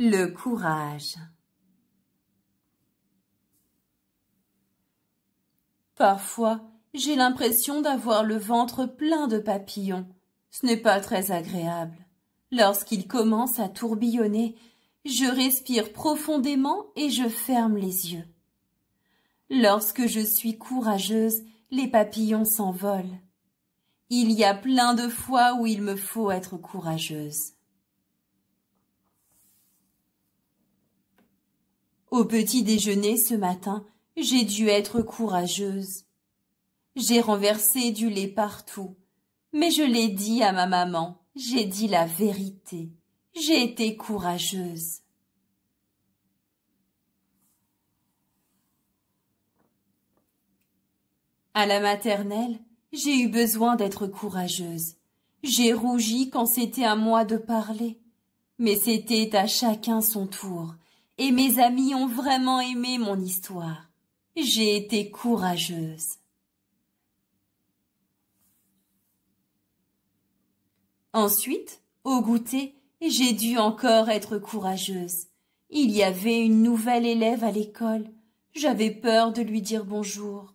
Le courage. Parfois, j'ai l'impression d'avoir le ventre plein de papillons. Ce n'est pas très agréable. Lorsqu'ils commencent à tourbillonner, je respire profondément et je ferme les yeux. Lorsque je suis courageuse, les papillons s'envolent. Il y a plein de fois où il me faut être courageuse. Au petit déjeuner ce matin, j'ai dû être courageuse. J'ai renversé du lait partout, mais je l'ai dit à ma maman, j'ai dit la vérité, j'ai été courageuse. À la maternelle, j'ai eu besoin d'être courageuse. J'ai rougi quand c'était à moi de parler. Mais c'était à chacun son tour, et mes amis ont vraiment aimé mon histoire. J'ai été courageuse. Ensuite, au goûter, j'ai dû encore être courageuse. Il y avait une nouvelle élève à l'école. J'avais peur de lui dire bonjour.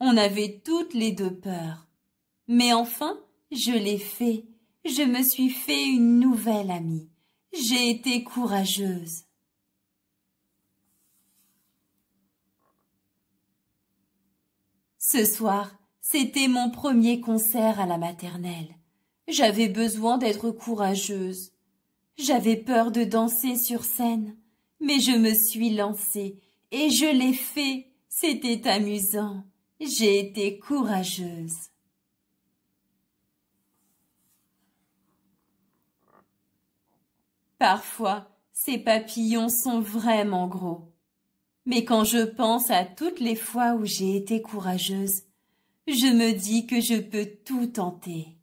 On avait toutes les deux peur. Mais enfin, je l'ai fait. Je me suis fait une nouvelle amie. J'ai été courageuse. Ce soir, c'était mon premier concert à la maternelle. J'avais besoin d'être courageuse. J'avais peur de danser sur scène, mais je me suis lancée et je l'ai fait. C'était amusant. J'ai été courageuse. Parfois, ces papillons sont vraiment gros. Mais quand je pense à toutes les fois où j'ai été courageuse, je me dis que je peux tout tenter.